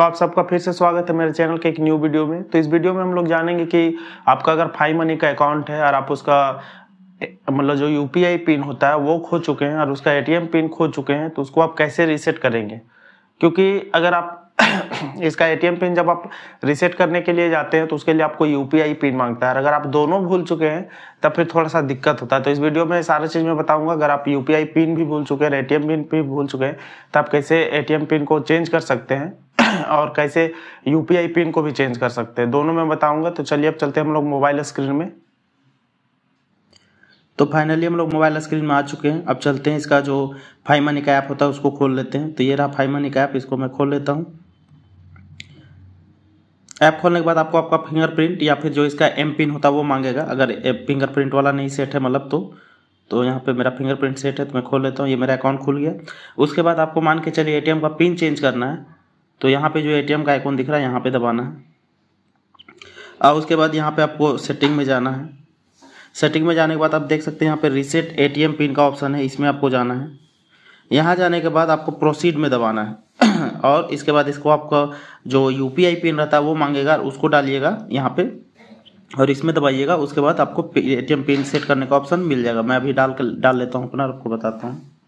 तो आप सबका फिर से स्वागत है मेरे चैनल के एक न्यू वीडियो में तो इस वीडियो में हम लोग जानेंगे कि आपका अगर फाइव मनी का अकाउंट है और आप उसका मतलब जो यू पिन होता है वो खो चुके हैं और उसका ए पिन खो चुके हैं तो उसको आप कैसे रीसेट करेंगे क्योंकि अगर आप इसका एटीएम पिन जब आप रीसेट करने के लिए जाते हैं तो उसके लिए आपको यूपीआई पिन मांगता है अगर आप दोनों भूल चुके हैं तब फिर थोड़ा सा दिक्कत होता है तो इस वीडियो में सारा चीज़ मैं बताऊंगा अगर आप यूपीआई पिन भी भूल चुके हैं एटीएम पिन भी भूल चुके हैं तो आप कैसे ए पिन को चेंज कर सकते हैं और कैसे यूपीआई पिन को भी चेंज कर सकते हैं दोनों में बताऊंगा तो चलिए अब चलते हैं हम लोग मोबाइल स्क्रीन में तो फाइनली हम लोग मोबाइल स्क्रीन में आ चुके हैं अब चलते हैं इसका जो मनी का ऐप होता है उसको खोल लेते हैं तो ये रहा मनी का ऐप इसको मैं खोल लेता हूँ ऐप खोलने के बाद आपको आपका फिंगरप्रिंट या फिर जो इसका एम पिन होता है वो मांगेगा अगर फिंगरप्रिंट वाला नहीं सेट है मतलब तो तो यहाँ पे मेरा फिंगरप्रिंट सेट है तो मैं खोल लेता हूँ ये मेरा अकाउंट खुल गया उसके बाद आपको मान के चलिए एटीएम का पिन चेंज करना है तो यहाँ पे जो एटीएम का आइकॉन दिख रहा है यहाँ पे दबाना है और उसके बाद यहाँ पे आपको सेटिंग में जाना है सेटिंग में जाने के बाद आप देख सकते हैं यहाँ पे रीसेट एटीएम पिन का ऑप्शन है इसमें आपको जाना है यहाँ जाने के बाद आपको प्रोसीड में दबाना है और इसके बाद इसको आपका जो यू पिन रहता है वो मांगेगा उसको डालिएगा यहाँ पर और इसमें दबाइएगा उसके बाद आपको ए पिन सेट करने का ऑप्शन मिल जाएगा मैं अभी डाल कर डाल लेता हूँ अपना आपको बताता हूँ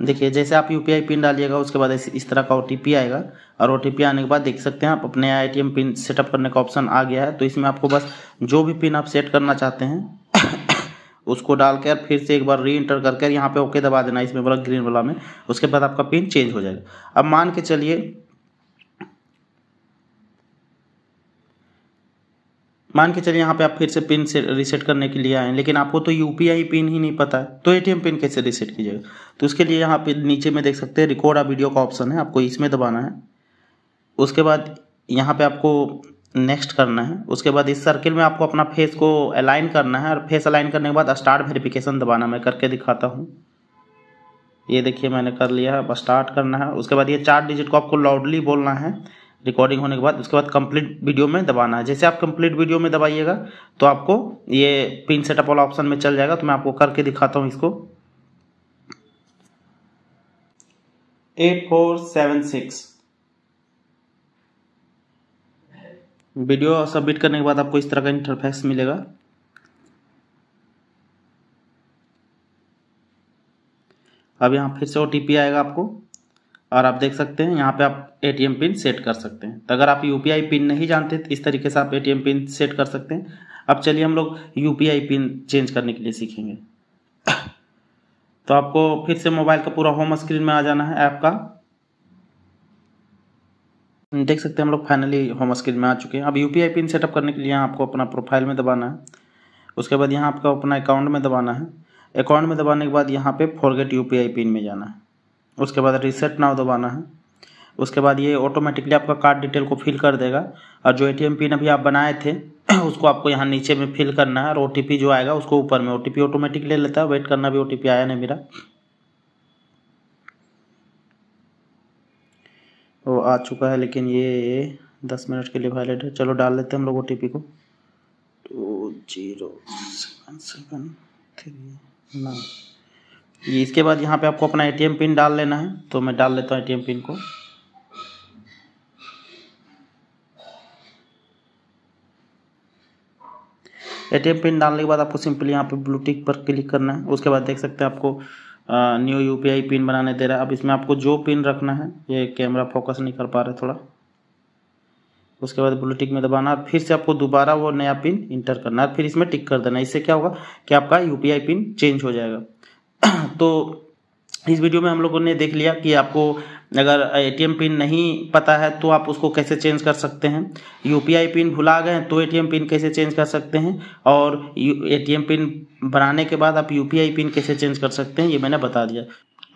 देखिए जैसे आप यू पिन डालिएगा उसके बाद इस तरह का ओ आएगा और ओ आने के बाद देख सकते हैं आप अपने आई पिन सेटअप करने का ऑप्शन आ गया है तो इसमें आपको बस जो भी पिन आप सेट करना चाहते हैं उसको डालकर फिर से एक बार री इंटर करके यहाँ पे ओके दबा देना इसमें वाला ग्रीन वाला में उसके बाद आपका पिन चेंज हो जाएगा अब मान के चलिए मान के चलिए यहाँ पे आप फिर से पिन से रिसेट करने के लिए आए हैं लेकिन आपको तो यू पिन ही नहीं पता है तो ए पिन कैसे रीसेट कीजिएगा तो उसके लिए यहाँ पे नीचे में देख सकते हैं रिकॉर्ड आ वीडियो का ऑप्शन है आपको इसमें दबाना है उसके बाद यहाँ पे आपको नेक्स्ट करना है उसके बाद इस सर्किल में आपको अपना फेस को अलाइन करना है और फेस अलाइन करने के बाद स्टार्ट वेरिफिकेशन दबाना मैं करके दिखाता हूँ ये देखिए मैंने कर लिया अब स्टार्ट करना है उसके बाद ये चार डिजिट को आपको लाउडली बोलना है रिकॉर्डिंग होने के बाद उसके बाद कंप्लीट वीडियो में दबाना है जैसे आप कंप्लीट वीडियो में दबाइएगा तो आपको ये पिन सेटअप वाला ऑप्शन में चल जाएगा तो मैं आपको करके दिखाता हूँ इसको eight four seven six video submit करने के बाद आपको इस तरह का इंटरफेक्स मिलेगा अब यहाँ फिर से ओ आएगा आपको और आप देख सकते हैं यहाँ पे आप एटीएम पिन सेट कर सकते हैं तो अगर आप यूपीआई पिन नहीं जानते तो इस तरीके से आप एटीएम पिन सेट कर सकते हैं अब चलिए हम लोग यूपीआई पिन चेंज करने के लिए सीखेंगे तो आपको फिर से मोबाइल का पूरा होम स्क्रीन में आ जाना है ऐप का देख सकते हैं हम लोग फाइनली होम स्क्रीन में आ चुके हैं अब यू पिन सेटअप करने के लिए आपको अपना प्रोफाइल में दबाना है उसके बाद यहाँ आपको अपना अकाउंट में दबाना है अकाउंट में दबाने के बाद यहाँ पे फॉरगेट यूपीआई पिन में जाना है उसके बाद रिसेट नाव दबाना है उसके बाद ये ऑटोमेटिकली आपका कार्ड डिटेल को फिल कर देगा और जो ए टी एम पिन अभी आप बनाए थे उसको आपको यहाँ नीचे में फिल करना है और ओ टी पी जो आएगा उसको ऊपर में ओ टी पी ऑटोमेटिक ले लेता है वेट करना भी ओ टी पी आया नहीं मेरा वो आ चुका है लेकिन ये दस मिनट के लिए वैलिड है चलो डाल लेते हैं हम लोग ओ टी पी को two zero seven seven three nine ये इसके बाद यहाँ पे आपको अपना एटीएम पिन डाल लेना है तो मैं डाल लेता हूँ एटीएम पिन को एटीएम पिन डालने के बाद आपको सिंपली यहाँ पे ब्लूटिक पर क्लिक करना है उसके बाद देख सकते हैं आपको न्यू यूपीआई पिन बनाने दे रहा है अब इसमें आपको जो पिन रखना है ये कैमरा फोकस नहीं कर पा रहा थोड़ा उसके बाद ब्लू टिक में दबाना फिर से आपको दोबारा वो नया पिन इंटर करना फिर इसमें टिक कर देना इससे क्या होगा कि आपका यूपीआई पिन चेंज हो जाएगा तो इस वीडियो में हम लोगों ने देख लिया कि आपको अगर एटीएम पिन नहीं पता है तो आप उसको कैसे चेंज कर सकते हैं यूपीआई पिन भुला गए तो एटीएम पिन कैसे चेंज कर सकते हैं और एटीएम पिन बनाने के बाद आप यूपीआई पिन कैसे चेंज कर सकते हैं ये मैंने बता दिया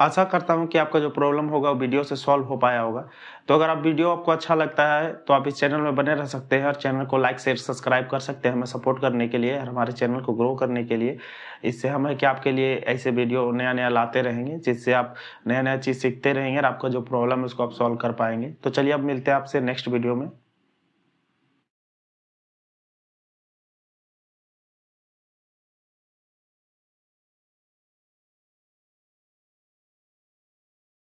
आशा करता हूँ कि आपका जो प्रॉब्लम होगा वो वीडियो से सॉल्व हो पाया होगा तो अगर आप वीडियो आपको अच्छा लगता है तो आप इस चैनल में बने रह सकते हैं और चैनल को लाइक शेयर सब्सक्राइब कर सकते हैं हमें सपोर्ट करने के लिए और हमारे चैनल को ग्रो करने के लिए इससे हम है कि आपके लिए ऐसे वीडियो नया नया लाते रहेंगे जिससे आप नया नया चीज़ सीखते रहेंगे और आपका जो प्रॉब्लम है उसको आप सॉल्व कर पाएंगे तो चलिए अब मिलते हैं आपसे नेक्स्ट वीडियो में